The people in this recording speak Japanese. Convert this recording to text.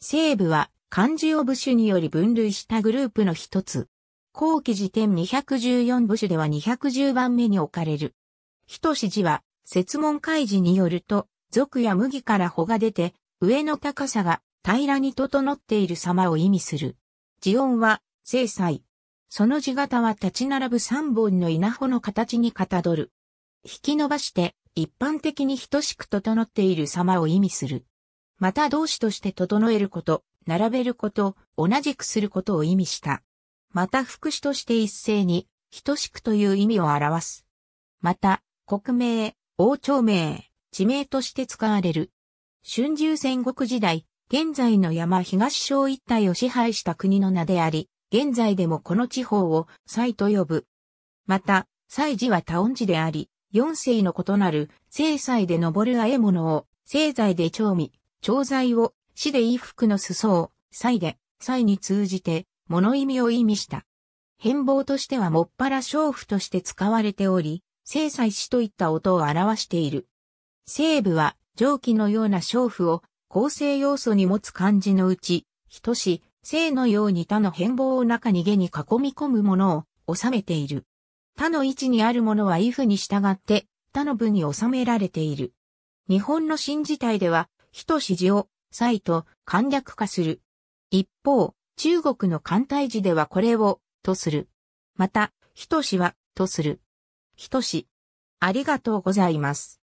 西部は漢字を部首により分類したグループの一つ。後期辞典214部首では210番目に置かれる。人指示は、説問開示によると、俗や麦から穂が出て、上の高さが平らに整っている様を意味する。字音は、正彩。その字型は立ち並ぶ三本の稲穂の形にかたどる。引き伸ばして、一般的に等しく整っている様を意味する。また動詞として整えること、並べること、同じくすることを意味した。また副詞として一斉に、等しくという意味を表す。また、国名、王朝名、地名として使われる。春秋戦国時代、現在の山東省一帯を支配した国の名であり、現在でもこの地方を祭と呼ぶ。また、祭寺は多音寺であり、四世の異なる、西祭で登るあえ物を、西祭で調味、調剤を、死で衣服の裾を、祭で、祭に通じて、物意味を意味した。変貌としてはもっぱら娼婦として使われており、聖祭死といった音を表している。西部は、蒸気のような娼婦を、構成要素に持つ漢字のうち、等し、性のように他の変貌を中に下に囲み込むものを収めている。他の位置にあるものは衣服に従って他の部に収められている。日本の新時体では火と示を、サイト、簡略化する。一方、中国の簡体字ではこれを、とする。また、ひとしは、とする。ひとし。ありがとうございます。